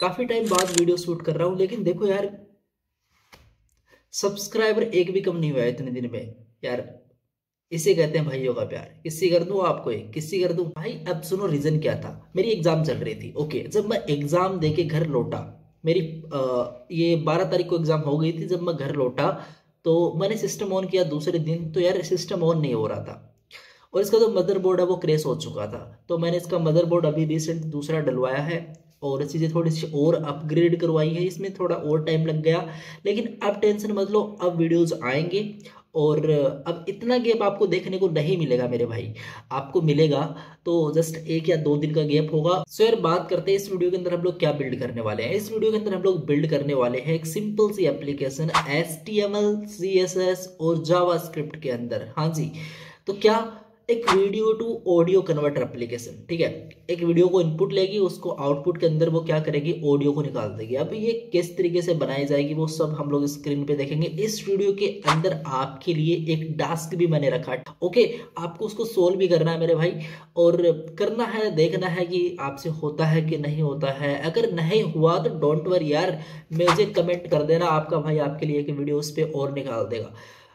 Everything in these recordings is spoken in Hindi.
काफी टाइम बाद वीडियो शूट कर रहा हूँ लेकिन देखो यार सब्सक्राइबर एक भी कम नहीं हुआ इतने दिन में यार इसे कहते हैं भाइयों का प्यार किसी कर दू आपको एक किसी कर दू भाई अब सुनो रीजन क्या था मेरी एग्जाम चल रही थी ओके जब मैं एग्जाम दे के घर लौटा मेरी आ, ये बारह तारीख को एग्जाम हो गई थी जब मैं घर लौटा तो मैंने सिस्टम ऑन किया दूसरे दिन तो यार सिस्टम ऑन नहीं हो रहा था और इसका जो तो मदरबोर्ड है वो क्रेश हो चुका था तो मैंने इसका मदरबोर्ड अभी रिसेंट दूसरा डलवाया है और चीज़ें थोड़ी सी और अपग्रेड करवाई है इसमें थोड़ा और टाइम लग गया लेकिन अब टेंशन मत लो अब वीडियोस आएंगे और अब इतना गैप आपको देखने को नहीं मिलेगा मेरे भाई आपको मिलेगा तो जस्ट एक या दो दिन का गैप होगा सो यार बात करते हैं इस वीडियो के अंदर हम लोग क्या बिल्ड करने वाले हैं इस वीडियो के अंदर हम लोग बिल्ड करने वाले हैं एक सिंपल सी application H T M L C S S और जावा स्क्रिप्ट के अंदर हाँ जी तो क्या एक video to audio converter application ठीक है एक वीडियो को इनपुट लेगी उसको आउटपुट के अंदर वो क्या करेगी ऑडियो को निकाल देगी अब ये किस तरीके से बनाई जाएगी वो सब हम लोग स्क्रीन पे देखेंगे इस वीडियो के अंदर आपके लिए एक टास्क भी मैंने रखा है ओके आपको उसको सोल्व भी करना है मेरे भाई और करना है देखना है कि आपसे होता है कि नहीं होता है अगर नहीं हुआ तो डोंट वर यार मुझे कमेंट कर देना आपका भाई आपके लिए एक वीडियो उस पर और निकाल देगा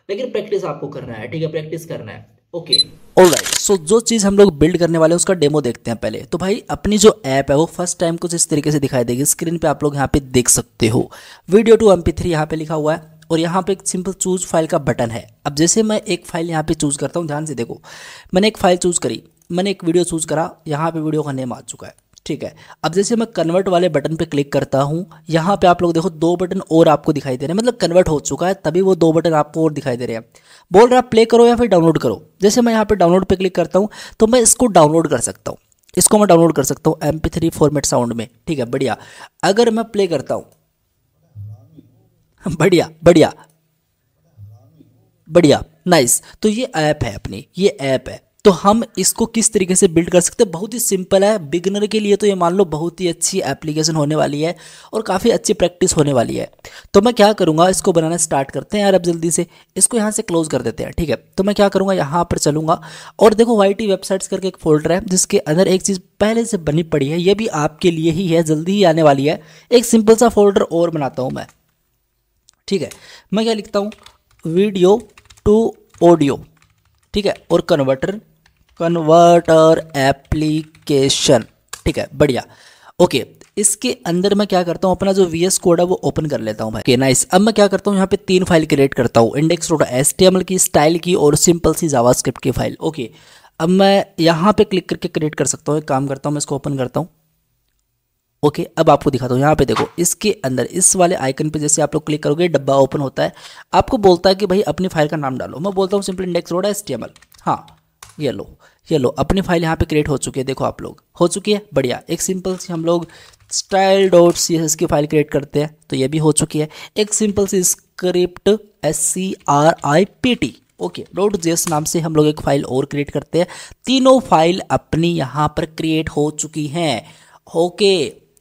लेकिन प्रैक्टिस आपको करना है ठीक है प्रैक्टिस करना है ओके ऑल राइट सो जो चीज़ हम लोग बिल्ड करने वाले हैं उसका डेमो देखते हैं पहले तो भाई अपनी जो ऐप है वो फर्स्ट टाइम कुछ इस तरीके से दिखाई देगी स्क्रीन पे आप लोग यहाँ पे देख सकते हो video to M P three यहाँ पर लिखा हुआ है और यहाँ पे एक सिंपल चूज फाइल का बटन है अब जैसे मैं एक फाइल यहाँ पे चूज़ करता हूँ ध्यान से देखो मैंने एक फाइल चूज़ करी मैंने एक वीडियो चूज़ करा यहाँ पे वीडियो का नेम आ चुका है ठीक है अब जैसे मैं कन्वर्ट वाले बटन पे क्लिक करता हूँ यहाँ पे आप लोग देखो दो बटन और आपको दिखाई दे रहे हैं मतलब कन्वर्ट हो चुका है तभी वो दो बटन आपको और दिखाई दे रहे हैं बोल रहा है प्ले करो या फिर डाउनलोड करो जैसे मैं यहाँ पे डाउनलोड पे क्लिक करता हूँ तो मैं इसको डाउनलोड कर सकता हूँ इसको मैं डाउनलोड कर सकता हूँ एम पी फॉर्मेट साउंड में ठीक है बढ़िया अगर मैं प्ले करता हूँ बढ़िया बढ़िया बढ़िया नाइस तो ये ऐप है अपनी ये ऐप है तो हम इसको किस तरीके से बिल्ड कर सकते हैं बहुत ही सिंपल है बिगनर के लिए तो ये मान लो बहुत ही अच्छी एप्लीकेशन होने वाली है और काफ़ी अच्छी प्रैक्टिस होने वाली है तो मैं क्या करूँगा इसको बनाना स्टार्ट करते हैं यार अब जल्दी से इसको यहाँ से क्लोज कर देते हैं ठीक है तो मैं क्या करूँगा यहाँ पर चलूँगा और देखो वाई वेबसाइट्स करके एक फोल्डर है जिसके अंदर एक चीज़ पहले से बनी पड़ी है ये भी आपके लिए ही है जल्दी ही आने वाली है एक सिंपल सा फोल्डर और बनाता हूँ मैं ठीक है मैं क्या लिखता हूँ वीडियो टू ऑडियो ठीक है और कन्वर्टर कन्वर्टर एप्लीकेशन ठीक है बढ़िया ओके इसके अंदर मैं क्या करता हूँ अपना जो वी एस कोड है वो ओपन कर लेता हूँ भाई नाइस अब मैं क्या करता हूँ यहाँ पे तीन फाइल क्रिएट करता हूँ इंडेक्स रोड एस की स्टाइल की और सिंपल सी जावास्क्रिप्ट की फाइल ओके अब मैं यहाँ पे क्लिक करके क्रिएट कर सकता हूँ एक काम करता हूँ मैं इसको ओपन करता हूँ ओके okay, अब आपको दिखाता हूँ यहाँ पे देखो इसके अंदर इस वाले आइकन पे जैसे आप लोग क्लिक करोगे डब्बा ओपन होता है आपको बोलता है कि भाई अपनी फाइल का नाम डालो मैं बोलता हूँ सिंपल इंडेक्स रोड एस टी एम एल हाँ ये लो ये लो अपनी फाइल यहाँ पे क्रिएट हो चुकी है देखो आप लोग हो चुकी है बढ़िया एक सिंपल सी हम लोग स्टाइल डॉट सी एस की फाइल क्रिएट करते हैं तो ये भी हो चुकी है एक सिंपल सी script S C R I P T okay dot J नाम से हम लोग एक फाइल और क्रिएट करते हैं तीनों फाइल अपनी यहाँ पर क्रिएट हो चुकी हैं ओके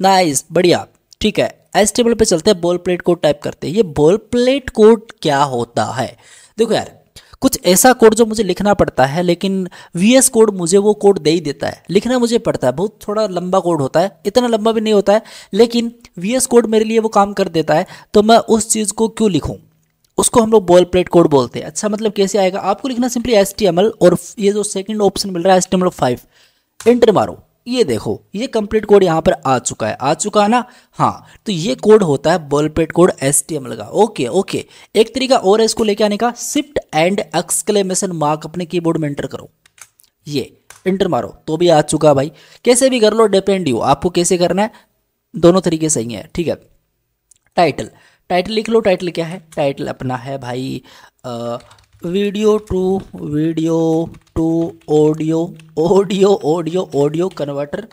नाइस बढ़िया ठीक है एस टेबल पर चलते हैं बॉल प्लेट कोड टाइप करते हैं ये बॉल प्लेट कोड क्या होता है देखो यार कुछ ऐसा कोड जो मुझे लिखना पड़ता है लेकिन वी एस कोड मुझे वो कोड दे ही देता है लिखना मुझे पड़ता है बहुत थोड़ा लंबा कोड होता है इतना लंबा भी नहीं होता है लेकिन वी एस कोड मेरे लिए वो काम कर देता है तो मैं उस चीज़ को क्यों लिखूँ उसको हम लोग बॉल प्लेट कोड बोलते हैं अच्छा मतलब कैसे आएगा आपको लिखना सिंपली एस और ये जो सेकेंड ऑप्शन मिल रहा है H T M L five enter मारो ये देखो ये कंप्लीट कोड यहां पर आ चुका है आ चुका है ना हाँ तो ये कोड होता है boilerplate code H T M लगा ओके ओके एक तरीका और है इसको लेके आने का शिफ्ट एंड एक्सक्लेमेशन मार्क अपने कीबोर्ड में एंटर करो ये इंटर मारो तो भी आ चुका है भाई कैसे भी कर लो डिपेंड यू आपको कैसे करना है दोनों तरीके सही है ठीक है टाइटल टाइटल लिख लो टाइटल क्या है टाइटल अपना है भाई आ, video to video to audio audio audio audio converter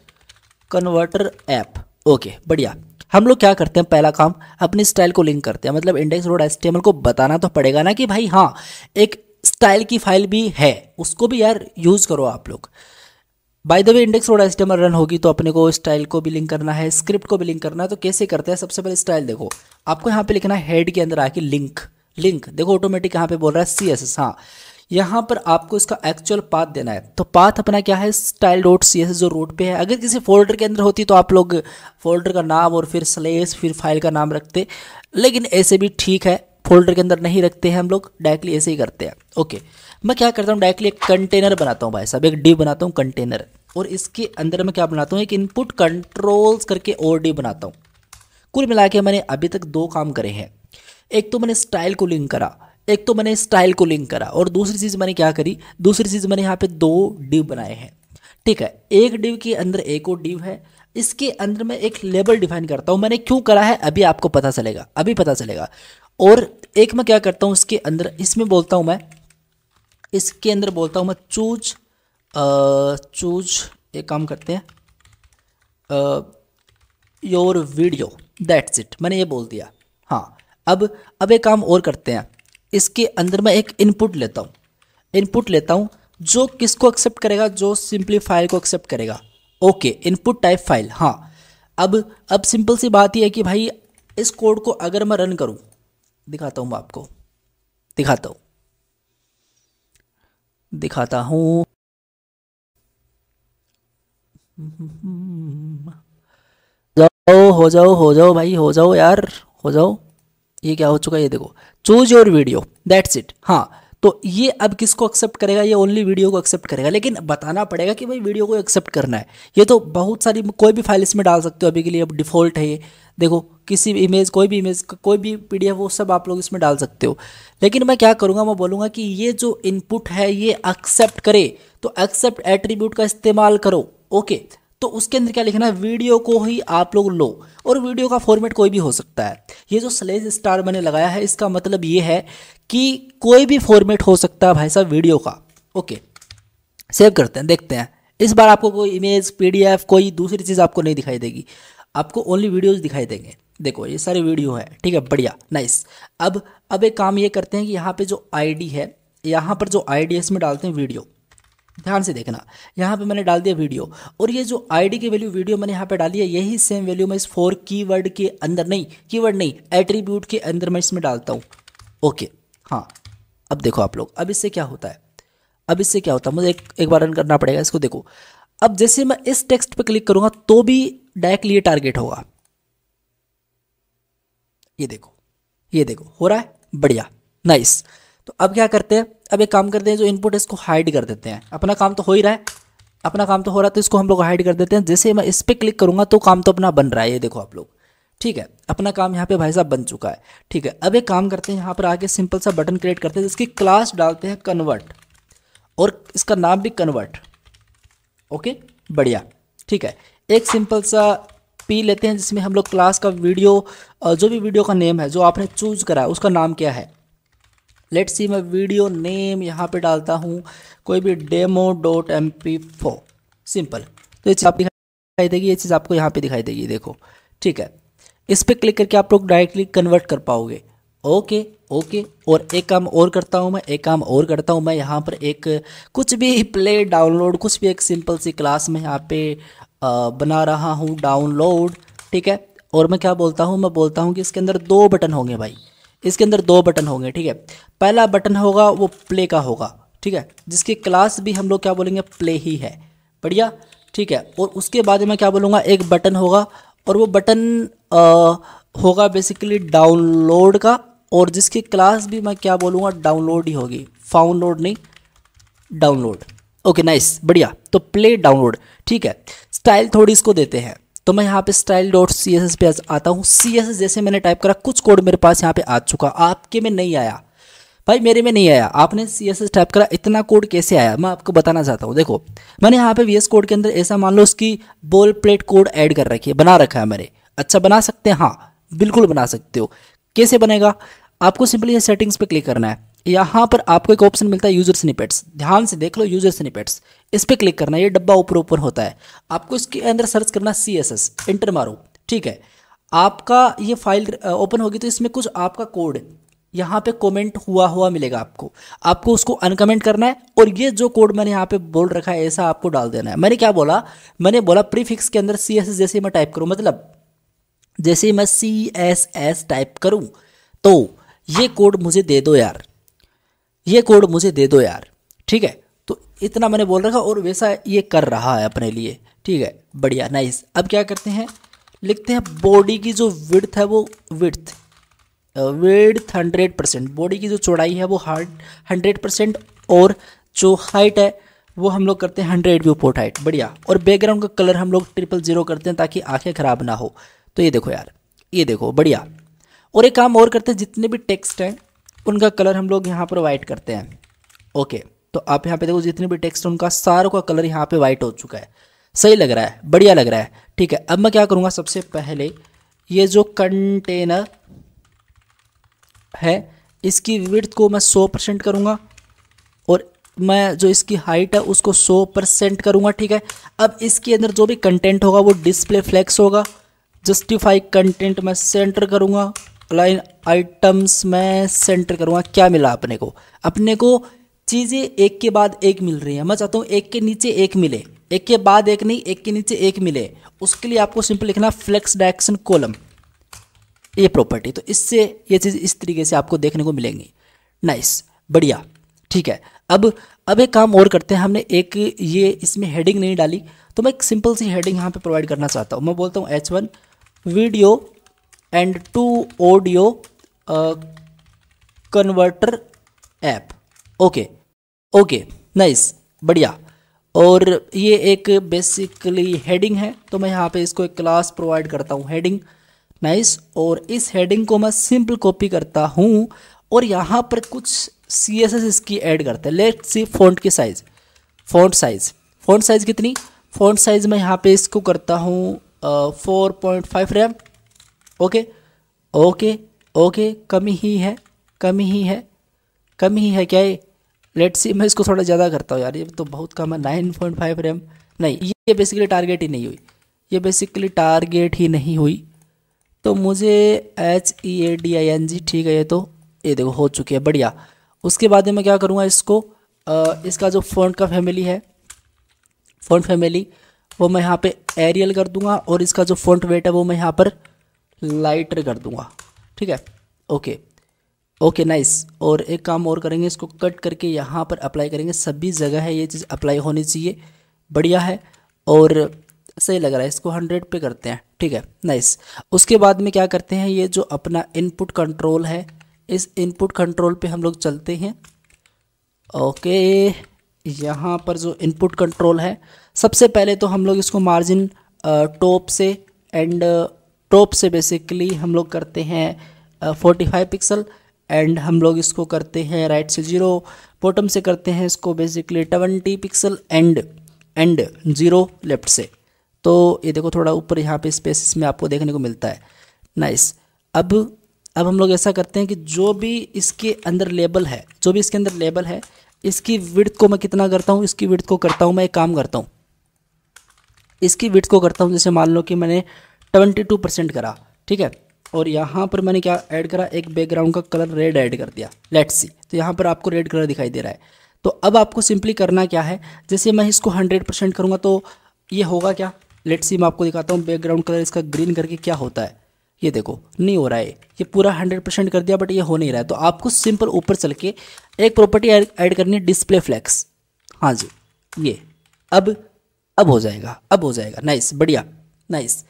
converter app okay बढ़िया हम लोग क्या करते हैं पहला काम अपनी स्टाइल को लिंक करते हैं मतलब इंडेक्स रोड एस को बताना तो पड़ेगा ना कि भाई हाँ एक स्टाइल की फाइल भी है उसको भी यार यूज़ करो आप लोग बाय द वे इंडेक्स रोड एस रन होगी तो अपने को स्टाइल को भी लिंक करना है स्क्रिप्ट को भी लिंक करना है तो कैसे करते हैं सबसे पहले स्टाइल देखो आपको यहाँ पे लिखना है हेड के अंदर आके लिंक लिंक देखो ऑटोमेटिक यहाँ पे बोल रहा है सी एस एस हाँ यहाँ पर आपको इसका एक्चुअल पाथ देना है तो पाथ अपना क्या है स्टाइल डॉट सी एस जो रूट पे है अगर किसी फोल्डर के अंदर होती तो आप लोग फोल्डर का नाम और फिर स्लेस फिर फाइल का नाम रखते लेकिन ऐसे भी ठीक है फोल्डर के अंदर नहीं रखते हैं हम लोग डायरेक्टली ऐसे ही करते हैं ओके मैं क्या करता हूँ डायरेक्टली एक कंटेनर बनाता हूँ भाई साहब एक डी बनाता हूँ कंटेनर और इसके अंदर मैं क्या बनाता हूँ एक इनपुट कंट्रोल्स करके और डी बनाता हूँ कुल मिला के मैंने अभी तक दो काम करे हैं एक तो मैंने स्टाइल को लिंक करा एक तो मैंने स्टाइल को लिंक करा और दूसरी चीज़ मैंने क्या करी दूसरी चीज़ मैंने यहाँ पे दो डिव बनाए हैं ठीक है एक डिव के अंदर एक और डिव है इसके अंदर मैं एक लेबल डिफाइन करता हूँ मैंने क्यों करा है अभी आपको पता चलेगा अभी पता चलेगा और एक मैं क्या करता हूँ इसके अंदर इसमें बोलता हूँ मैं इसके अंदर बोलता हूँ मैं चूज चूज एक काम करते हैं योर वीडियो दैट्स इट मैंने ये बोल दिया अब अब एक काम और करते हैं इसके अंदर मैं एक इनपुट लेता हूँ इनपुट लेता हूँ जो किसको एक्सेप्ट करेगा जो सिंपली फाइल को एक्सेप्ट करेगा ओके इनपुट टाइप फाइल हाँ अब अब सिंपल सी बात यह है कि भाई इस कोड को अगर मैं रन करूँ दिखाता हूँ मैं आपको दिखाता हूँ दिखाता हूँ जाओ हो जाओ हो जाओ भाई हो जाओ यार हो जाओ ये क्या हो चुका है ये देखो choose your video that's it हाँ तो ये अब किसको एक्सेप्ट करेगा ये ओनली वीडियो को एक्सेप्ट करेगा लेकिन बताना पड़ेगा कि भाई वीडियो को एक्सेप्ट करना है ये तो बहुत सारी कोई भी फाइल इसमें डाल सकते हो अभी के लिए अब डिफ़ॉल्ट है ये देखो किसी भी इमेज कोई भी इमेज कोई भी पी वो सब आप लोग इसमें डाल सकते हो लेकिन मैं क्या करूँगा मैं बोलूँगा कि ये जो इनपुट है ये एक्सेप्ट करे तो एक्सेप्ट एट्रीब्यूट का इस्तेमाल करो ओके okay, तो उसके अंदर क्या लिखना है वीडियो को ही आप लोग लो और वीडियो का फॉर्मेट कोई भी हो सकता है ये जो स्लेज स्टार मैंने लगाया है इसका मतलब ये है कि कोई भी फॉर्मेट हो सकता है भाई साहब वीडियो का ओके सेव करते हैं देखते हैं इस बार आपको कोई इमेज पीडीएफ कोई दूसरी चीज़ आपको नहीं दिखाई देगी आपको ओनली वीडियोज़ दिखाई देंगे देखो ये सारे वीडियो है ठीक है बढ़िया नाइस अब अब एक काम ये करते हैं कि यहाँ पर जो आई है यहाँ पर जो आई है इसमें डालते हैं वीडियो ध्यान से देखना यहाँ पे मैंने डाल दिया वीडियो और ये जो आईडी की वैल्यू वीडियो मैंने यहाँ पे डाली है यही सेम वैल्यू मैं इस फोर कीवर्ड के अंदर नहीं कीवर्ड नहीं एट्रीब्यूट के अंदर मैं इसमें डालता हूँ ओके हाँ अब देखो आप लोग अब इससे क्या होता है अब इससे क्या होता है मुझे एक, एक बार रन करना पड़ेगा इसको देखो अब जैसे मैं इस टेक्स्ट पर क्लिक करूँगा तो भी डायरेक्टली ये टारगेट होगा ये देखो ये देखो हो रहा है बढ़िया नाइस तो अब क्या करते हैं अब एक काम करते हैं जो इनपुट है इसको हाइड कर देते हैं अपना काम तो हो ही रहा है अपना काम तो हो रहा है तो इसको हम लोग हाइड कर देते हैं जैसे मैं इस पर क्लिक करूँगा तो काम तो अपना बन रहा है ये देखो आप लोग ठीक है अपना काम यहाँ पे भाई साहब बन चुका है ठीक है अब एक काम करते हैं यहाँ पर आके सिंपल सा बटन क्रिएट करते हैं जिसकी क्लास डालते हैं कन्वर्ट और इसका नाम भी कन्वर्ट ओके बढ़िया ठीक है एक सिंपल सा पी लेते हैं जिसमें हम लोग क्लास का वीडियो जो भी वीडियो का नेम है जो आपने चूज करा है उसका नाम क्या है लेट्स सी मैं वीडियो नेम यहाँ पे डालता हूँ कोई भी demo dot M P four simple तो ये चीज़ आप दिखाई देगी ये चीज़ आपको यहाँ पे दिखाई देगी देखो ठीक है इस पर क्लिक करके आप लोग डायरेक्टली कन्वर्ट कर पाओगे ओके ओके और एक काम और करता हूँ मैं एक काम और करता हूँ मैं यहाँ पर एक कुछ भी प्ले डाउनलोड कुछ भी एक सिंपल सी क्लास में यहाँ पे बना रहा हूँ डाउनलोड ठीक है और मैं क्या बोलता हूँ मैं बोलता हूँ कि इसके अंदर दो बटन होंगे भाई इसके अंदर दो बटन होंगे ठीक है पहला बटन होगा वो प्ले का होगा ठीक है जिसकी क्लास भी हम लोग क्या बोलेंगे प्ले ही है बढ़िया ठीक है और उसके बाद में क्या बोलूँगा एक बटन होगा और वो बटन आ, होगा बेसिकली डाउनलोड का और जिसकी क्लास भी मैं क्या बोलूँगा डाउनलोड ही होगी फाउनलोड नहीं डाउनलोड ओके नाइस बढ़िया तो प्ले डाउनलोड ठीक है स्टाइल थोड़ी इसको देते हैं तो मैं यहाँ पे style dot C S S पे आता हूँ सी एस एस जैसे मैंने टाइप करा कुछ कोड मेरे पास यहाँ पे आ चुका आपके में नहीं आया भाई मेरे में नहीं आया आपने सी एस एस टाइप करा इतना कोड कैसे आया मैं आपको बताना चाहता हूँ देखो मैंने यहाँ पे वी एस कोड के अंदर ऐसा मान लो उसकी बोल प्लेट कोड ऐड कर रखी है बना रखा है मैंने अच्छा बना सकते हैं हाँ बिल्कुल बना सकते हो कैसे बनेगा आपको सिंपली ये सेटिंग्स पे क्लिक करना है यहाँ पर आपको एक ऑप्शन मिलता है यूज़र स्निपेट्स ध्यान से देख लो यूज़र स्निपेट्स इस पर क्लिक करना ये डब्बा ऊपर ऊपर होता है आपको इसके अंदर सर्च करना सी एस एस इंटर मारो ठीक है आपका ये फाइल ओपन होगी तो इसमें कुछ आपका कोड यहाँ पे कमेंट हुआ हुआ मिलेगा आपको आपको उसको अनकमेंट करना है और ये जो कोड मैंने यहाँ पे बोल रखा है ऐसा आपको डाल देना है मैंने क्या बोला मैंने बोला प्रीफिक्स के अंदर सी एस एस जैसे मैं टाइप करूँ मतलब जैसे मैं सी एस एस टाइप करूँ तो ये कोड मुझे दे दो यार ये कोड मुझे दे दो यार ठीक है तो इतना मैंने बोल रखा और वैसा ये कर रहा है अपने लिए ठीक है बढ़िया नाइस अब क्या करते हैं लिखते हैं बॉडी की जो विड्थ है वो width width hundred percent body की जो चौड़ाई है वो हार्ड हंड्रेड परसेंट और जो हाइट है वो हम लोग करते हैं हंड्रेड व्यू पोर्ट हाइट बढ़िया और बैकग्राउंड का कलर हम लोग ट्रिपल जीरो करते हैं ताकि आंखें ख़राब ना हो तो ये देखो यार ये देखो बढ़िया और एक काम और करते हैं जितने भी टेक्स्ट हैं उनका कलर हम लोग यहाँ पर वाइट करते हैं ओके तो आप यहाँ पे देखो जितने भी टेक्स्ट हैं उनका सारों का कलर यहाँ पे वाइट हो चुका है सही लग रहा है बढ़िया लग रहा है ठीक है अब मैं क्या करूँगा सबसे पहले ये जो कंटेनर है इसकी विविध को मैं सौ परसेंट करूँगा और मैं जो इसकी हाइट है उसको सौ परसेंट करूँगा ठीक है अब इसके अंदर जो भी कंटेंट होगा वो डिस्प्ले फ्लैक्स होगा जस्टिफाई कंटेंट मैं सेंटर करूँगा लाइन आइटम्स में सेंटर करूँगा क्या मिला अपने को अपने को चीज़ें एक के बाद एक मिल रही हैं मैं चाहता हूँ एक के नीचे एक मिले एक के बाद एक नहीं एक के नीचे एक मिले उसके लिए आपको सिंपल लिखना फ्लेक्स डायरेक्शन कॉलम ये प्रॉपर्टी तो इससे ये चीज़ इस तरीके से आपको देखने को मिलेंगी नाइस बढ़िया ठीक है अब अब एक काम और करते हैं हमने एक ये इसमें हेडिंग नहीं डाली तो मैं एक सिंपल सी हेडिंग यहाँ पे प्रोवाइड करना चाहता हूँ मैं बोलता हूँ H one video and to audio converter app okay okay nice बढ़िया और ये एक बेसिकली हेडिंग है तो मैं यहाँ पे इसको एक क्लास प्रोवाइड करता हूँ हेडिंग नाइस और इस हेडिंग को मैं सिंपल कॉपी करता हूँ और यहाँ पर कुछ सी एस एस इसकी एड करते हैं लेट सी फॉन्ट की size font size font size कितनी फॉन्ट साइज़ मैं यहाँ पे इसको करता हूँ four point five rem okay okay okay कम ही है कम ही है कम ही है क्या ये लेट सी मैं इसको थोड़ा ज़्यादा करता हूँ यार ये तो बहुत कम है नाइन पॉइंट फाइव रैम नहीं ये बेसिकली टारगेट ही नहीं हुई ये बेसिकली टारगेट ही नहीं हुई तो मुझे H E A D I N G ठीक है ये तो ये देखो हो चुकी है बढ़िया उसके बाद मैं क्या करूँगा इसको आ, इसका जो फ़ोन का फैमिली है फ़ोन फैमिली वो मैं यहाँ पे एरियल कर दूंगा और इसका जो फ्रंट वेट है वो मैं यहाँ पर लाइटर कर दूंगा ठीक है ओके ओके नाइस और एक काम और करेंगे इसको कट करके यहाँ पर अप्लाई करेंगे सभी जगह है ये चीज़ अप्लाई होनी चाहिए बढ़िया है और सही लग रहा है इसको हंड्रेड पे करते हैं ठीक है नाइस उसके बाद में क्या करते हैं ये जो अपना इनपुट कंट्रोल है इस इनपुट कंट्रोल पे हम लोग चलते हैं ओके यहाँ पर जो इनपुट कंट्रोल है सबसे पहले तो हम लोग इसको मार्जिन टॉप से एंड टॉप से बेसिकली हम लोग करते हैं फोर्टी फाइव पिक्सल एंड हम लोग इसको करते हैं राइट से ज़ीरो बॉटम से करते हैं इसको basically twenty pixel and and zero left से तो ये देखो थोड़ा ऊपर यहाँ पे स्पेस में आपको देखने को मिलता है नाइस अब अब हम लोग ऐसा करते हैं कि जो भी इसके अंदर लेबल है जो भी इसके अंदर लेबल है इसकी विड्थ को मैं कितना करता हूँ इसकी विड्थ को करता हूँ मैं एक काम करता हूँ इसकी विड्थ को करता हूँ जैसे मान लो कि मैंने ट्वेंटी टू परसेंट करा ठीक है और यहाँ पर मैंने क्या ऐड करा एक बैकग्राउंड का कलर रेड ऐड कर दिया लेट्स सी तो यहाँ पर आपको रेड कलर दिखाई दे रहा है तो अब आपको सिंपली करना क्या है जैसे मैं इसको हंड्रेड परसेंट करूँगा तो ये होगा क्या लेट्स सी मैं आपको दिखाता हूँ बैकग्राउंड कलर इसका ग्रीन करके क्या होता है ये देखो नहीं हो रहा है ये पूरा हंड्रेड परसेंट कर दिया बट ये हो नहीं रहा है तो आपको सिंपल ऊपर चल के एक प्रॉपर्टी ऐड करनी है डिस्प्ले फ्लैक्स हाँ जी ये अब अब हो जाएगा अब हो जाएगा नाइस बढ़िया नाइस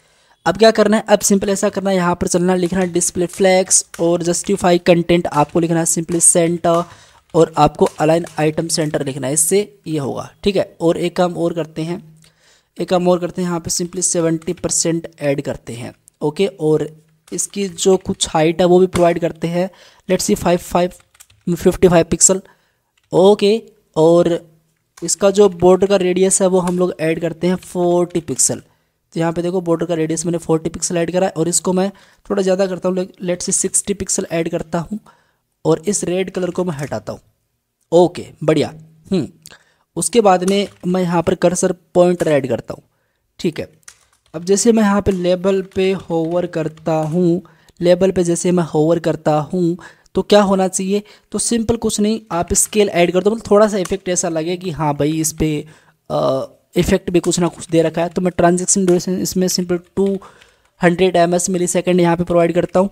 अब क्या करना है अब सिंपल ऐसा करना है यहाँ पर चलना लिखना डिस्प्ले फ्लैक्स और जस्टिफाई कंटेंट आपको लिखना है सिंपली सेंटर और आपको अलाइन आइटम सेंटर लिखना है इससे ये होगा ठीक है और एक काम और करते हैं एक काम और करते हैं यहाँ पे सिंपली सेवेंटी परसेंट ऐड करते हैं ओके और इसकी जो कुछ हाइट है वो भी प्रोवाइड करते हैं let's see five five fifty five pixel okay और इसका जो बॉर्डर का रेडियस है वो हम लोग ऐड करते हैं फोर्टी पिक्सल तो यहाँ पे देखो बॉर्डर का रेडियस मैंने फोर्टी पिक्सल ऐड करा है और इसको मैं थोड़ा ज़्यादा करता हूँ लेट से सिक्सटी पिक्सल ऐड करता हूँ और इस रेड कलर को मैं हटाता हूँ ओके बढ़िया हम्म, उसके बाद में मैं यहाँ पर कर्सर पॉइंटर ऐड करता हूँ ठीक है अब जैसे मैं यहाँ पर लेबल पर होवर करता हूँ लेबल पे जैसे मैं होवर करता हूँ तो क्या होना चाहिए तो सिंपल कुछ नहीं आप स्केल ऐड कर दो मतलब थोड़ा सा इफेक्ट ऐसा लगे कि हाँ भाई इस पर इफेक्ट भी कुछ ना कुछ दे रखा है तो मैं ट्रांजेक्शन ड्यूरेशन इसमें simple two hundred M S millisecond यहाँ पर प्रोवाइड करता हूँ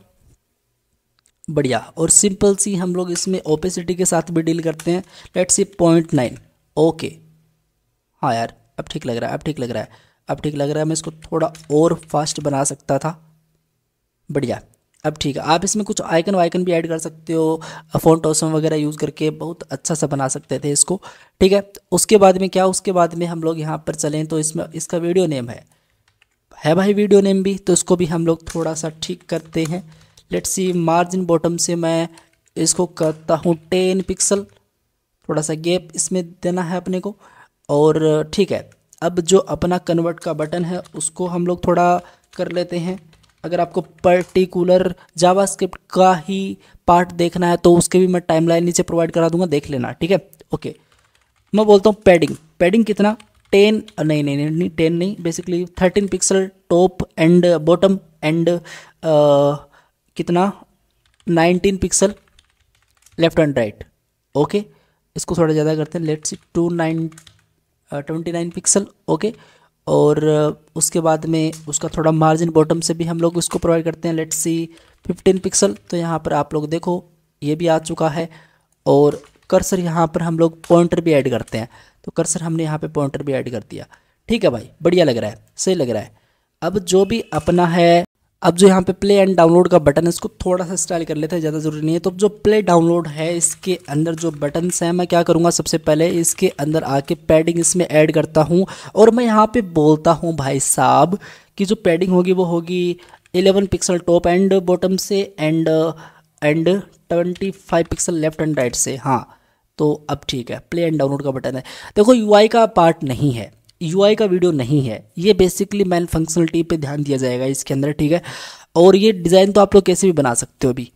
बढ़िया और सिंपल सी हम लोग इसमें ओपेसिटी के साथ भी डील करते हैं let see point nine okay हाँ यार अब ठीक लग रहा है अब ठीक लग रहा है अब ठीक लग रहा है मैं इसको थोड़ा और फास्ट बना सकता था बढ़िया अब ठीक है आप इसमें कुछ आइकन वाइकन भी ऐड कर सकते हो फोन टोसम वगैरह यूज़ करके बहुत अच्छा सा बना सकते थे इसको ठीक है उसके बाद में क्या उसके बाद में हम लोग यहाँ पर चलें तो इसमें इसका वीडियो नेम है है भाई वीडियो नेम भी तो इसको भी हम लोग थोड़ा सा ठीक करते हैं लेट्स सी मार्जिन बॉटम से मैं इसको करता हूँ टेन पिक्सल थोड़ा सा गैप इसमें देना है अपने को और ठीक है अब जो अपना कन्वर्ट का बटन है उसको हम लोग थोड़ा कर लेते हैं अगर आपको पर्टिकुलर जावास्क्रिप्ट का ही पार्ट देखना है तो उसके भी मैं टाइमलाइन नीचे प्रोवाइड करा दूंगा देख लेना ठीक है ओके मैं बोलता हूँ पैडिंग पैडिंग कितना टेन नहीं नहीं नहीं नहीं टेन नहीं basically thirteen pixel top and bottom and कितना nineteen pixel left and right okay इसको थोड़ा ज़्यादा करते हैं let's two nine twenty nine pixel okay और उसके बाद में उसका थोड़ा मार्जिन बॉटम से भी हम लोग उसको प्रोवाइड करते हैं लेट सी फिफ्टीन पिक्सल तो यहाँ पर आप लोग देखो ये भी आ चुका है और कर्सर यहाँ पर हम लोग पॉइंटर भी ऐड करते हैं तो कर्सर हमने यहाँ पे पॉइंटर भी ऐड कर दिया ठीक है भाई बढ़िया लग रहा है सही लग रहा है अब जो भी अपना है अब जो यहाँ पे प्ले एंड डाउनलोड का बटन है इसको थोड़ा सा स्टाइल कर लेते हैं ज़्यादा ज़रूरी नहीं है तो जो प्ले डाउनलोड है इसके अंदर जो बटन्स हैं मैं क्या करूँगा सबसे पहले इसके अंदर आके पैडिंग इसमें ऐड करता हूँ और मैं यहाँ पे बोलता हूँ भाई साहब कि जो पैडिंग होगी वो होगी 11 पिक्सल टॉप एंड बॉटम से and and five pixel left and right से हाँ तो अब ठीक है प्ले एंड डाउनलोड का बटन है देखो यू का पार्ट नहीं है यू का वीडियो नहीं है ये बेसिकली मैन फंक्शनलिटी पे ध्यान दिया जाएगा इसके अंदर ठीक है और ये डिज़ाइन तो आप लोग कैसे भी बना सकते हो अभी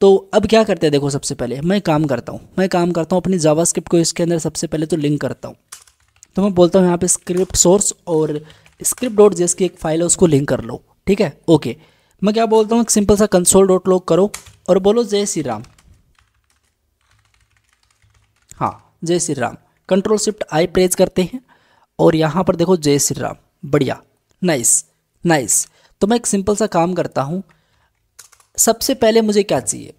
तो अब क्या करते हैं देखो सबसे पहले मैं काम करता हूँ मैं काम करता हूँ अपनी जावा को इसके अंदर सबसे पहले तो लिंक करता हूँ तो मैं बोलता हूँ यहाँ पे स्क्रिप्ट सोर्स और स्क्रिप्ट डॉट जेस की एक फ़ाइल है उसको लिंक कर लो ठीक है ओके मैं क्या बोलता हूँ एक सिंपल सा कंसोल डॉट लॉग करो और बोलो जय श्री राम हाँ जय Shri Ram control shift I press करते हैं और यहाँ पर देखो जय श्री राम बढ़िया नाइस नाइस तो मैं एक सिंपल सा काम करता हूँ सबसे पहले मुझे क्या चाहिए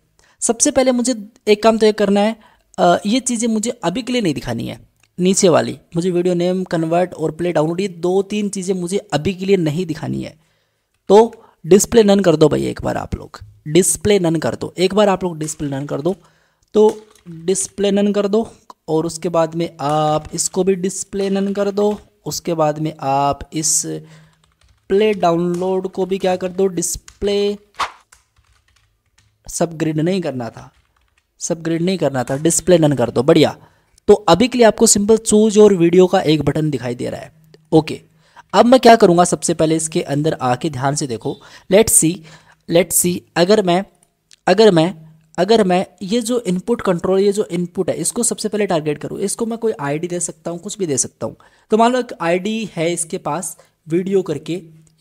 सबसे पहले मुझे एक काम तो ये करना है ये चीज़ें मुझे अभी के लिए नहीं दिखानी है नीचे वाली मुझे वीडियो नेम कन्वर्ट और प्ले डाउनलोड ये दो तीन चीज़ें मुझे अभी के लिए नहीं दिखानी है तो डिस्प्ले नन कर दो भैया एक बार आप लोग डिस्प्ले नन कर दो एक बार आप लोग डिस्प्ले नन कर दो तो डिस्प्ले नन कर दो और उसके बाद में आप इसको भी डिस्प्ले नन कर दो उसके बाद में आप इस प्ले डाउनलोड को भी क्या कर दो डिस्प्ले सब ग्रिड नहीं करना था सब ग्रिड नहीं करना था डिस्प्ले नन कर दो बढ़िया तो अभी के लिए आपको सिंपल चूज और वीडियो का एक बटन दिखाई दे रहा है ओके अब मैं क्या करूँगा सबसे पहले इसके अंदर आके ध्यान से देखो लेट्स सी लेट्स सी अगर मैं अगर मैं अगर मैं ये जो इनपुट कंट्रोल ये जो इनपुट है इसको सबसे पहले टारगेट करूँ इसको मैं कोई आईडी दे सकता हूँ कुछ भी दे सकता हूँ तो मान लो एक आईडी है इसके पास वीडियो करके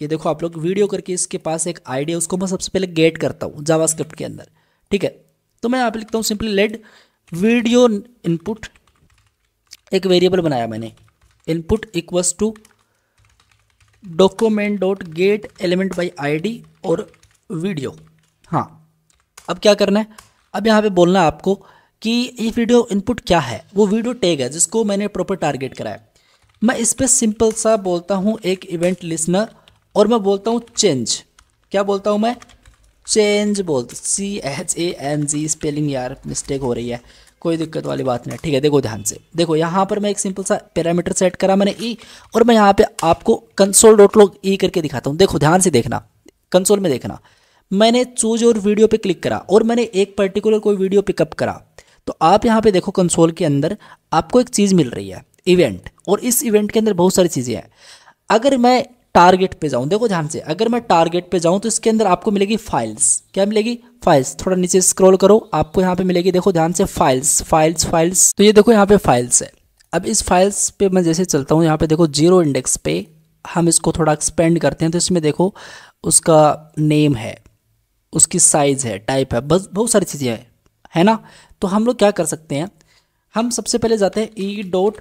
ये देखो आप लोग वीडियो करके इसके पास एक आईडी है उसको मैं सबसे पहले गेट करता हूँ जावास्क्रिप्ट के अंदर ठीक है तो मैं यहाँ लिखता हूँ सिंपली लेड वीडियो इनपुट एक वेरिएबल बनाया मैंने input equals to document dot get element by I और वीडियो हाँ अब क्या करना है अब यहाँ पे बोलना है आपको कि ये वीडियो इनपुट क्या है वो वीडियो टैग है जिसको मैंने प्रॉपर टारगेट कराया मैं इस पर सिंपल सा बोलता हूँ एक इवेंट लिसनर और मैं बोलता हूँ चेंज क्या बोलता हूँ मैं चेंज बोलता C H A N G spelling यार मिस्टेक हो रही है कोई दिक्कत वाली बात नहीं ठीक है देखो ध्यान से देखो यहाँ पर मैं एक सिंपल सा पैरामीटर सेट करा मैंने ई e और मैं यहाँ पे आपको कंसोल डॉट लॉग ई करके दिखाता हूँ देखो ध्यान से देखना कंसोल में देखना मैंने चूज और वीडियो पे क्लिक करा और मैंने एक पर्टिकुलर कोई वीडियो पिकअप करा तो आप यहाँ पे देखो कंसोल के अंदर आपको एक चीज़ मिल रही है इवेंट और इस इवेंट के अंदर बहुत सारी चीज़ें हैं अगर मैं टारगेट पे जाऊँ देखो ध्यान से अगर मैं टारगेट पे जाऊँ तो इसके अंदर आपको मिलेगी फाइल्स क्या मिलेगी फाइल्स थोड़ा नीचे स्क्रॉल करो आपको यहाँ पे मिलेगी देखो ध्यान से फाइल्स फाइल्स फाइल्स तो ये देखो यहाँ पे फाइल्स है अब इस फाइल्स पे मैं जैसे चलता हूँ यहाँ पे देखो जीरो इंडेक्स पे हम इसको थोड़ा एक्सपेंड करते हैं तो इसमें देखो उसका नेम है उसकी साइज़ है टाइप है बस बहुत सारी चीज़ें हैं है ना तो हम लोग क्या कर सकते हैं हम सबसे पहले जाते हैं ई डॉट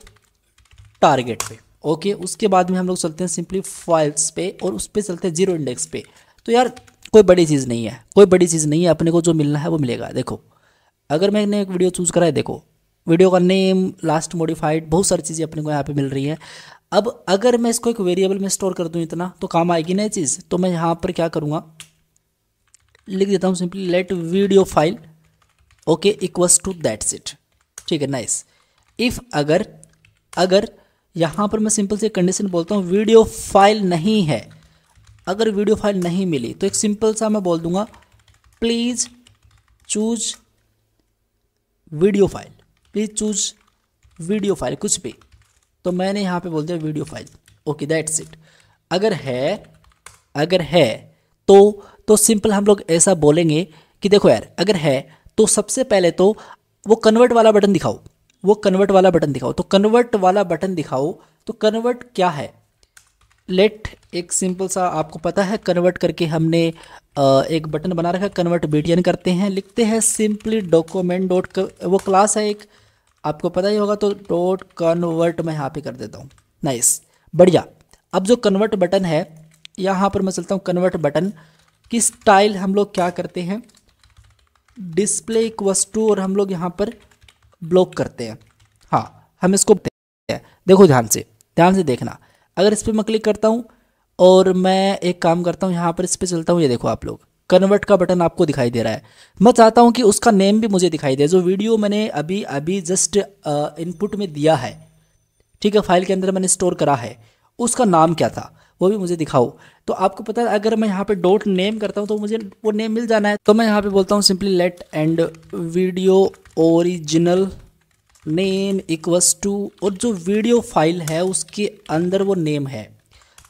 टारगेट पे ओके उसके बाद में हम लोग चलते हैं सिंपली फाइल्स पे और उस पर चलते हैं जीरो इंडेक्स पे तो यार कोई बड़ी चीज़ नहीं है कोई बड़ी चीज़ नहीं है अपने को जो मिलना है वो मिलेगा देखो अगर मैंने एक वीडियो चूज़ करा है देखो वीडियो का नेम लास्ट मॉडिफाइड बहुत सारी चीज़ें अपने को यहाँ पे मिल रही है अब अगर मैं इसको एक वेरिएबल में स्टोर कर दूँ इतना तो काम आएगी ना ये चीज़ तो मैं यहाँ पर क्या करूँगा लिख देता हूँ simply let video file okay equals to that's it ठीक है नाइस इफ़ अगर अगर यहाँ पर मैं सिंपल से कंडीशन बोलता हूँ वीडियो फाइल नहीं है अगर वीडियो फाइल नहीं मिली तो एक सिंपल सा मैं बोल दूंगा please choose video file please choose video file कुछ भी तो मैंने यहाँ पे बोल दिया video file okay that's it अगर है अगर है तो तो सिंपल हम लोग ऐसा बोलेंगे कि देखो यार अगर है तो सबसे पहले तो वो कन्वर्ट वाला बटन दिखाओ वो कन्वर्ट वाला बटन दिखाओ तो कन्वर्ट वाला बटन दिखाओ तो कन्वर्ट क्या है लेट एक सिंपल सा आपको पता है कन्वर्ट करके हमने एक बटन बना रखा है कन्वर्ट बी करते हैं लिखते हैं सिंपली डॉक्यूमेंट डॉट वो क्लास है एक आपको पता ही होगा तो डॉट कन्वर्ट मैं यहाँ पे कर देता हूँ नाइस बढ़िया अब जो कन्वर्ट बटन है यहाँ पर मैं चलता हूँ कन्वर्ट बटन की स्टाइल हम लोग क्या करते हैं डिस्प्ले इक्वस टू और हम लोग यहाँ पर ब्लॉक करते हैं हाँ हम इसको देखो ध्यान से ध्यान से देखना अगर इस पर मैं क्लिक करता हूँ और मैं एक काम करता हूँ यहाँ पर इस पर चलता हूँ ये देखो आप लोग कन्वर्ट का बटन आपको दिखाई दे रहा है मैं चाहता हूँ कि उसका नेम भी मुझे दिखाई दे जो वीडियो मैंने अभी अभी जस्ट इनपुट में दिया है ठीक है फाइल के अंदर मैंने स्टोर करा है उसका नाम क्या था वो भी मुझे दिखाओ तो आपको पता है अगर मैं यहाँ पे डॉट नेम करता हूँ तो मुझे वो नेम मिल जाना है तो मैं यहाँ पे बोलता हूँ simply let and video original name equals to और जो वीडियो फाइल है उसके अंदर वो नेम है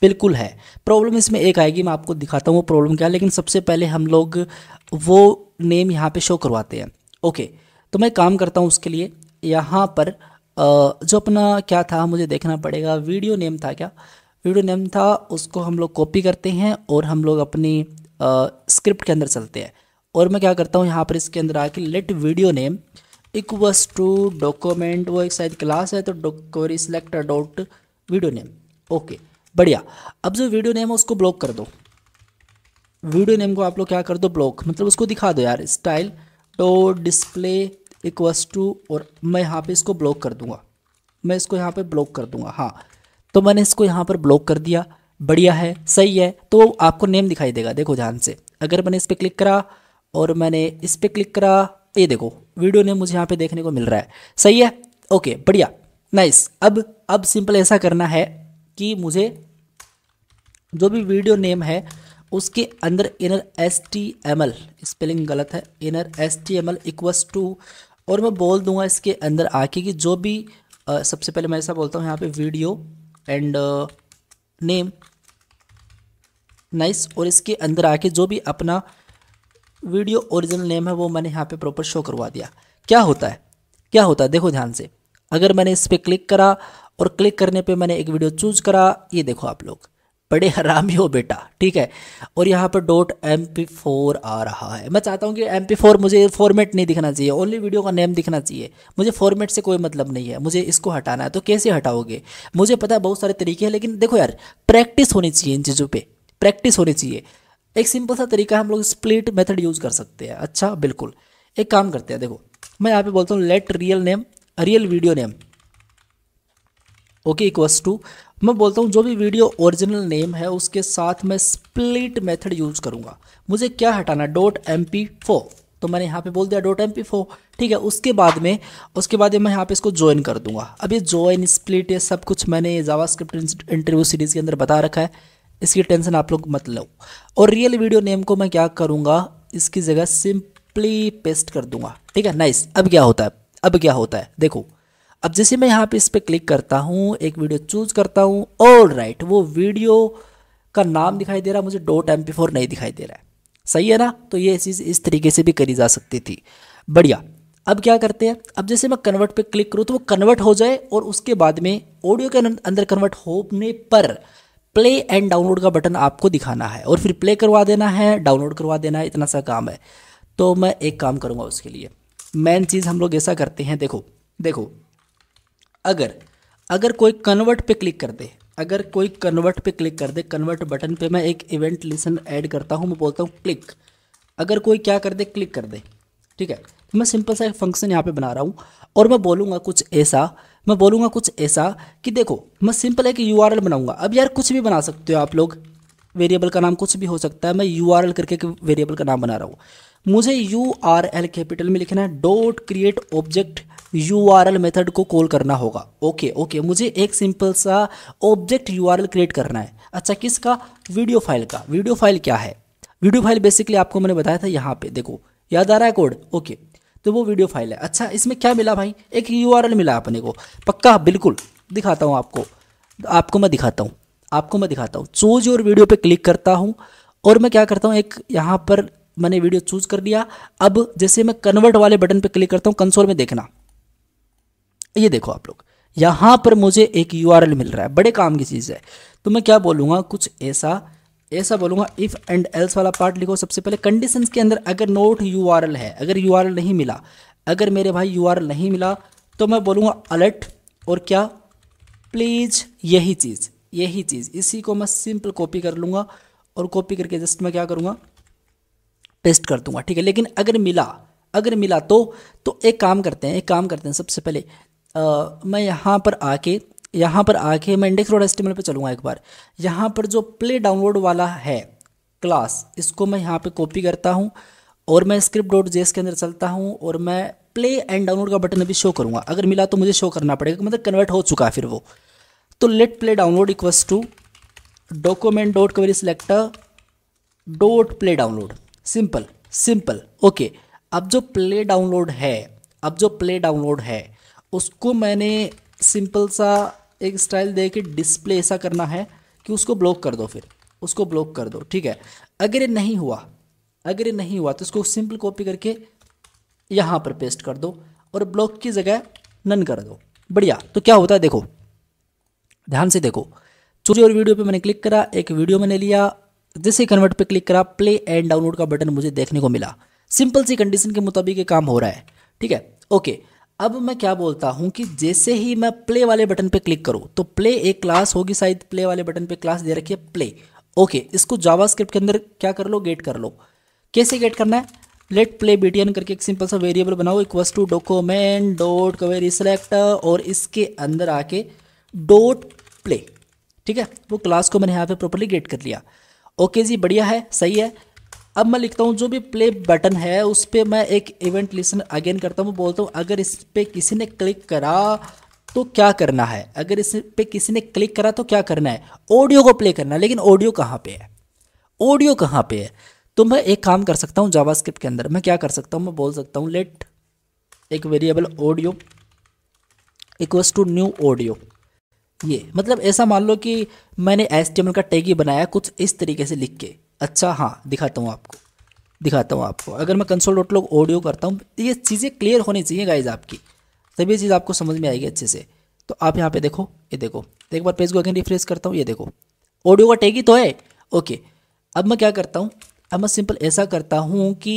बिल्कुल है प्रॉब्लम इसमें एक आएगी मैं आपको दिखाता हूँ वो प्रॉब्लम क्या है लेकिन सबसे पहले हम लोग वो नेम यहाँ पर शो करवाते हैं ओके तो मैं काम करता हूँ उसके लिए यहाँ पर जो अपना क्या था मुझे देखना पड़ेगा वीडियो नेम था क्या वीडियो नेम था उसको हम लोग कॉपी करते हैं और हम लोग अपनी स्क्रिप्ट के अंदर चलते हैं और मैं क्या करता हूँ यहाँ पर इसके अंदर आके let video name equals to document वो एक शायद क्लास है तो डोकोरी select dot video name okay बढ़िया अब जो वीडियो नेम है उसको ब्लॉक कर दो वीडियो नेम को आप लोग क्या कर दो ब्लॉक मतलब उसको दिखा दो यार style dot display equals to और मैं यहाँ पे इसको ब्लॉक कर दूंगा मैं इसको यहाँ पे ब्लॉक कर दूंगा हाँ तो मैंने इसको यहाँ पर ब्लॉक कर दिया बढ़िया है सही है तो आपको नेम दिखाई देगा देखो ध्यान से अगर मैंने इस पर क्लिक करा और मैंने इस पर क्लिक करा ये देखो वीडियो नेम मुझे यहाँ पे देखने को मिल रहा है सही है ओके बढ़िया नाइस अब अब सिंपल ऐसा करना है कि मुझे जो भी वीडियो नेम है उसके अंदर inner S T M L spelling गलत है inner S T M L equals to और मैं बोल दूंगा इसके अंदर आके कि जो भी आ, सबसे पहले मैं ऐसा बोलता हूँ यहाँ पे वीडियो एंड नेम नाइस और इसके अंदर आके जो भी अपना वीडियो ओरिजिनल नेम है वो मैंने यहाँ पे प्रॉपर शो करवा दिया क्या होता है क्या होता है देखो ध्यान से अगर मैंने इस पर क्लिक करा और क्लिक करने पे मैंने एक वीडियो चूज करा ये देखो आप लोग बड़े ही हो बेटा ठीक है और यहाँ पर डॉट एम पी फोर आ रहा है मैं चाहता हूँ कि एम पी फोर मुझे फॉर्मेट नहीं दिखना चाहिए ओनली वीडियो का नेम दिखना चाहिए मुझे फॉर्मेट से कोई मतलब नहीं है मुझे इसको हटाना है तो कैसे हटाओगे मुझे पता है बहुत सारे तरीके हैं लेकिन देखो यार प्रैक्टिस होनी चाहिए इन चीज़ों पर प्रैक्टिस होनी चाहिए एक सिंपल सा तरीका हम लोग स्प्लिट मेथड यूज़ कर सकते हैं अच्छा बिल्कुल एक काम करते हैं देखो मैं यहाँ पे बोलता हूँ let real name real video name okay equals to मैं बोलता हूँ जो भी वीडियो ओरिजिनल नेम है उसके साथ मैं स्प्लिट मेथड यूज़ करूँगा मुझे क्या हटाना डॉट एम पी फो तो मैंने यहाँ पे बोल दिया डॉट एम पी फो ठीक है उसके बाद में उसके बाद मैं यहाँ पे इसको ज्वाइन कर दूंगा अब ये ज्वाइन स्प्लिट ये सब कुछ मैंने जावा स्क्रिप्ट इंटरव्यू सीरीज़ के अंदर बता रखा है इसकी टेंशन आप लोग मत लो और रियल वीडियो नेम को मैं क्या करूँगा इसकी जगह सिंपली पेस्ट कर दूंगा ठीक है नाइस अब क्या होता है अब क्या होता है देखो अब जैसे मैं यहाँ पे इस पर क्लिक करता हूँ एक वीडियो चूज करता हूँ ऑल राइट वो वीडियो का नाम दिखाई दे रहा मुझे डॉट एम नहीं दिखाई दे रहा है सही है ना तो ये चीज़ इस तरीके से भी करी जा सकती थी बढ़िया अब क्या करते हैं अब जैसे मैं कन्वर्ट पे क्लिक करूँ तो वो कन्वर्ट हो जाए और उसके बाद में ऑडियो के अंदर कन्वर्ट होने पर प्ले एंड डाउनलोड का बटन आपको दिखाना है और फिर प्ले करवा देना है डाउनलोड करवा देना है इतना सा काम है तो मैं एक काम करूँगा उसके लिए मेन चीज़ हम लोग ऐसा करते हैं देखो देखो अगर अगर कोई कन्वर्ट पे क्लिक कर दे अगर कोई कन्वर्ट पे क्लिक कर दे कन्वर्ट बटन पे मैं एक इवेंट लिसन ऐड करता हूँ मैं बोलता हूँ क्लिक अगर कोई क्या कर दे क्लिक कर दे ठीक है तो मैं सिंपल सा एक फंक्शन यहाँ पे बना रहा हूँ और मैं बोलूँगा कुछ ऐसा मैं बोलूँगा कुछ ऐसा कि देखो मैं सिंपल एक यू बनाऊँगा अब यार कुछ भी बना सकते हो आप लोग वेरिएबल का नाम कुछ भी हो सकता है मैं यू करके वेरिएबल का नाम बना रहा हूँ मुझे यू आर एल कैपिटल में लिखना है dot create object U method को कॉल करना होगा ओके ओके मुझे एक सिंपल सा ऑब्जेक्ट यू क्रिएट करना है अच्छा किसका वीडियो फाइल का वीडियो फाइल क्या है वीडियो फाइल बेसिकली आपको मैंने बताया था यहाँ पे देखो याद आ रहा है कोड ओके तो वो वीडियो फाइल है अच्छा इसमें क्या मिला भाई एक यू मिला अपने को पक्का बिल्कुल दिखाता हूँ आपको आपको मैं दिखाता हूँ आपको मैं दिखाता हूँ चूज और वीडियो पे क्लिक करता हूँ और मैं क्या करता हूँ एक यहाँ पर मैंने वीडियो चूज कर लिया अब जैसे मैं कन्वर्ट वाले बटन पे क्लिक करता हूँ कंसोल में देखना ये देखो आप लोग यहाँ पर मुझे एक यू मिल रहा है बड़े काम की चीज़ है तो मैं क्या बोलूँगा कुछ ऐसा ऐसा बोलूँगा इफ़ एंड एल्स वाला पार्ट लिखो सबसे पहले कंडीशंस के अंदर अगर नोट यू है अगर यू नहीं मिला अगर मेरे भाई यू नहीं मिला तो मैं बोलूँगा अलर्ट और क्या प्लीज़ यही चीज़ यही चीज़ इसी को मैं सिंपल कॉपी कर लूंगा और कॉपी करके जस्ट मैं क्या करूंगा पेस्ट कर दूंगा ठीक है लेकिन अगर मिला अगर मिला तो तो एक काम करते हैं एक काम करते हैं सबसे पहले आ, मैं यहाँ पर आके यहाँ पर आके मैं इंडेक्स रोड एस्टिमेल पर चलूँगा एक बार यहाँ पर जो प्ले डाउनलोड वाला है क्लास इसको मैं यहाँ पे कॉपी करता हूँ और मैं स्क्रिप्ट डॉट जेस के अंदर चलता हूँ और मैं प्ले एंड डाउनलोड का बटन अभी शो करूँगा अगर मिला तो मुझे शो करना पड़ेगा मतलब कन्वर्ट हो चुका है फिर वो तो let play download equals to document dot query selector dot play download simple simple okay अब जो प्ले डाउनलोड है अब जो प्ले डाउनलोड है उसको मैंने सिंपल सा एक स्टाइल दे के डिस्प्ले ऐसा करना है कि उसको ब्लॉक कर दो फिर उसको ब्लॉक कर दो ठीक है अगर ये नहीं हुआ अगर ये नहीं हुआ तो इसको सिंपल कॉपी करके यहाँ पर पेस्ट कर दो और ब्लॉक की जगह नन कर दो बढ़िया तो क्या होता है देखो ध्यान से देखो चूरी और वीडियो पे मैंने क्लिक करा एक वीडियो मैंने लिया जैसे कन्वर्ट पे क्लिक करा प्ले एंड डाउनलोड का बटन मुझे देखने को मिला सिंपल सी कंडीशन के मुताबिक ये काम हो रहा है ठीक है ओके अब मैं क्या बोलता हूँ कि जैसे ही मैं प्ले वाले बटन पे क्लिक करूँ तो प्ले एक क्लास होगी शायद प्ले वाले बटन पे क्लास दे रखी है प्ले ओके इसको जावास्क्रिप्ट के अंदर क्या कर लो गेट कर लो कैसे गेट करना है लेट प्ले बी करके एक सिंपल सा वेरिएबल बनाओ equals to document dot query select और इसके अंदर आके डोट प्ले ठीक है वो क्लास को मैंने यहाँ पे प्रॉपरली गेट कर लिया ओके जी बढ़िया है सही है अब मैं लिखता हूँ जो भी प्ले बटन है उस पर मैं एक इवेंट लिसन अगेन करता हूँ बोलता हूँ अगर इस पर किसी ने क्लिक करा तो क्या करना है अगर इस पर किसी ने क्लिक करा तो क्या करना है ऑडियो को प्ले करना है लेकिन ऑडियो कहाँ पे है ऑडियो कहाँ पे है तो मैं एक काम कर सकता हूँ जावास्क्रिप्ट के अंदर मैं क्या कर सकता हूँ मैं बोल सकता हूँ लेट एक variable audio equals to new audio ये मतलब ऐसा मान लो कि मैंने एस का टैग ही बनाया कुछ इस तरीके से लिख के अच्छा हाँ दिखाता हूँ आपको दिखाता हूँ आपको अगर मैं कंसोल डॉट लॉग ऑडियो करता हूँ ये चीज़ें क्लियर होनी चाहिए गाइज आपकी तभी चीज़ आपको समझ में आएगी अच्छे से तो आप यहाँ पे देखो ये देखो तो एक बार पेज को अगेन रिफ्रेश करता हूँ ये देखो ऑडियो का टैग ही तो है ओके अब मैं क्या करता हूँ अब मैं सिंपल ऐसा करता हूँ कि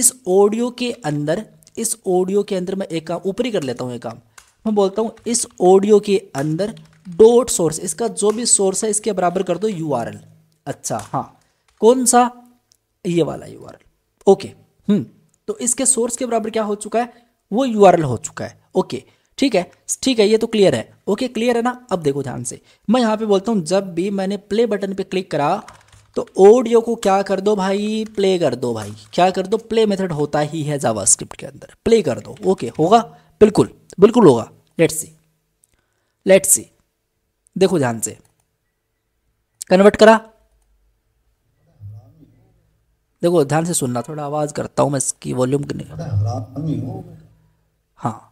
इस ऑडियो के अंदर इस ऑडियो के अंदर मैं एक काम ऊपर ही कर लेता हूँ एक काम मैं बोलता हूँ इस ऑडियो के अंदर डॉट सोर्स इसका जो भी सोर्स है इसके बराबर कर दो यू अच्छा हाँ कौन सा ये वाला यू ओके हम्म तो इसके सोर्स के बराबर क्या हो चुका है वो यू हो चुका है ओके ठीक है ठीक है ये तो क्लियर है ओके क्लियर है ना अब देखो ध्यान से मैं यहाँ पे बोलता हूँ जब भी मैंने प्ले बटन पे क्लिक करा तो ऑडियो को क्या कर दो भाई प्ले कर दो भाई क्या कर दो प्ले मेथड होता ही है जावास्क्रिप्ट के अंदर प्ले कर दो ओके होगा बिल्कुल बिल्कुल होगा लेट्स सी लेट्स सी देखो ध्यान से कन्वर्ट करा देखो ध्यान से सुनना थोड़ा आवाज़ करता हूँ मैं इसकी वॉल्यूम नहीं तो हाँ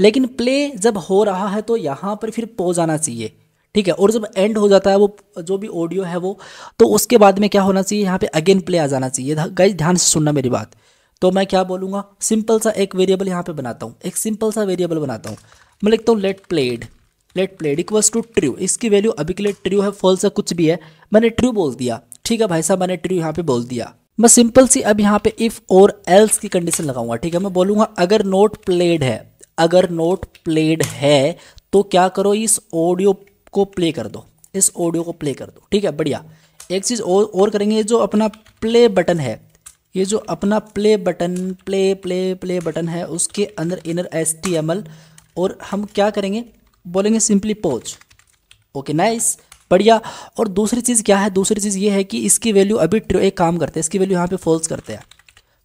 लेकिन प्ले जब हो रहा है तो यहाँ पर फिर पोज आना चाहिए ठीक है और जब एंड हो जाता है वो जो भी ऑडियो है वो तो उसके बाद में क्या होना चाहिए यहाँ पे अगेन प्ले आ जाना चाहिए गाइस ध्यान से सुनना मेरी बात तो मैं क्या बोलूँगा सिंपल सा एक वेरिएबल यहाँ पे बनाता हूँ एक सिंपल सा वेरिएबल बनाता हूँ मैं लिखता हूँ let played let played equals to true इसकी वैल्यू अभी के लिए ट्रू है फॉल्स है कुछ भी है मैंने ट्रू बोल दिया ठीक है भाई साहब मैंने ट्रू यहाँ पे बोल दिया मैं सिंपल सी अब यहाँ पे इफ और एल्स की कंडीशन लगाऊंगा ठीक है मैं बोलूंगा अगर नोट प्लेड है अगर नोट प्लेड है तो क्या करो इस ऑडियो को प्ले कर दो इस ऑडियो को प्ले कर दो ठीक है बढ़िया एक चीज़ और और करेंगे जो अपना प्ले बटन है ये जो अपना play button play play play button है उसके अंदर inner S T M L और हम क्या करेंगे बोलेंगे सिंपली पोज ओके नाइस बढ़िया और दूसरी चीज़ क्या है दूसरी चीज़ ये है कि इसकी वैल्यू अभी एक काम करते हैं इसकी वैल्यू यहाँ पे फॉल्स करते हैं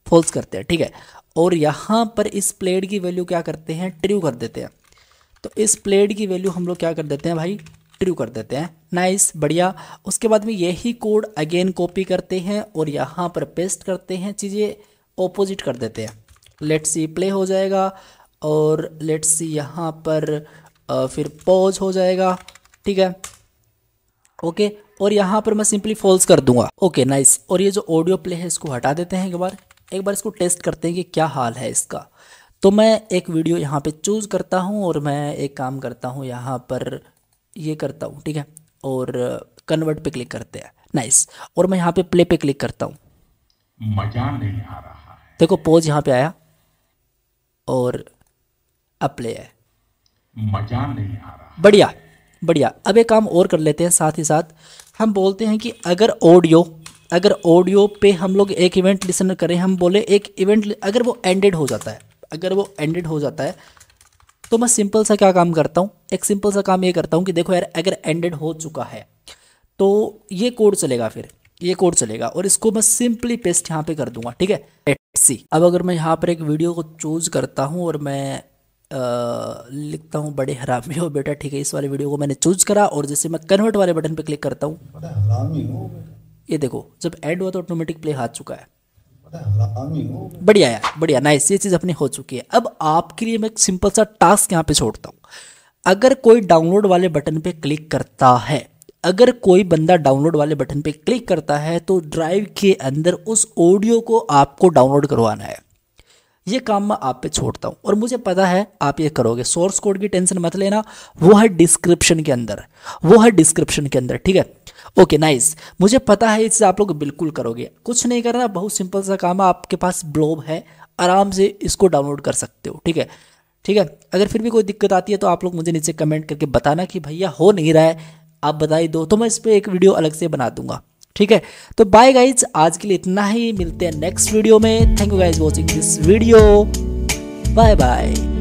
फॉल्स करते हैं ठीक है और यहाँ पर इस प्लेट की वैल्यू क्या करते हैं ट्रू कर देते हैं तो इस प्लेट की वैल्यू हम लोग क्या कर देते हैं भाई ट्रू कर देते हैं नाइस बढ़िया उसके बाद में यही कोड अगेन कॉपी करते हैं और यहाँ पर पेस्ट करते हैं चीज़ें ऑपोजिट कर देते हैं लेट सी प्ले हो जाएगा और लेट सी यहाँ पर फिर पॉज हो जाएगा ठीक है ओके और यहाँ पर मैं सिंपली फॉल्स कर दूंगा ओके नाइस और ये जो ऑडियो प्ले है इसको हटा देते हैं एक बार एक बार इसको टेस्ट करते हैं कि क्या हाल है इसका तो मैं एक वीडियो यहाँ पे चूज़ करता हूँ और मैं एक काम करता हूँ यहाँ पर ये करता हूँ ठीक है और कन्वर्ट पे क्लिक करते हैं नाइस और मैं यहाँ पे प्ले पे क्लिक करता हूँ मजा नहीं आ रहा है देखो पोज यहाँ पे आया और अप्ले है मजा नहीं आ रहा बढ़िया बढ़िया अब एक काम और कर लेते हैं साथ ही साथ हम बोलते हैं कि अगर ऑडियो अगर ऑडियो पे हम लोग एक इवेंट लिसनर करें हम बोले एक इवेंट अगर वो एंडेड हो जाता है अगर वो एंडेड हो जाता है तो मैं सिंपल सा क्या काम करता हूँ एक सिंपल सा काम ये करता हूँ कि देखो यार अगर एंडेड हो चुका है तो ये कोड चलेगा फिर ये कोड चलेगा और इसको मैं सिंपली पेस्ट यहाँ पे कर दूंगा ठीक है सी अब अगर मैं यहाँ पर एक वीडियो को चूज करता हूँ और मैं लिखता हूँ बड़े हरामी हो बेटा ठीक है इस वाले वीडियो को मैंने चूज करा और जैसे मैं कन्वर्ट वाले बटन पर क्लिक करता हूँ ये देखो जब एड हुआ तो ऑटोमेटिक प्ले हाथ चुका है बढ़िया यार बढ़िया नाइस ये चीज़ अपनी हो चुकी है अब आपके लिए मैं एक सिंपल सा टास्क यहाँ पे छोड़ता हूँ अगर कोई डाउनलोड वाले बटन पे क्लिक करता है अगर कोई बंदा डाउनलोड वाले बटन पे क्लिक करता है तो ड्राइव के अंदर उस ऑडियो को आपको डाउनलोड करवाना है ये काम मैं आप पे छोड़ता हूँ और मुझे पता है आप ये करोगे सोर्स कोड की टेंशन मत लेना वो है डिस्क्रिप्शन के अंदर वो है डिस्क्रिप्शन के अंदर ठीक है ओके नाइस मुझे पता है इससे आप लोग बिल्कुल करोगे कुछ नहीं करना बहुत सिंपल सा काम है आपके पास ब्लॉब है आराम से इसको डाउनलोड कर सकते हो ठीक है ठीक है अगर फिर भी कोई दिक्कत आती है तो आप लोग मुझे नीचे कमेंट करके बताना कि भैया हो नहीं रहा है आप बताई दो तो मैं इस पर एक वीडियो अलग से बना दूंगा ठीक है तो बाय गाइज आज के लिए इतना ही मिलते हैं नेक्स्ट वीडियो में thank you guys watching this video bye bye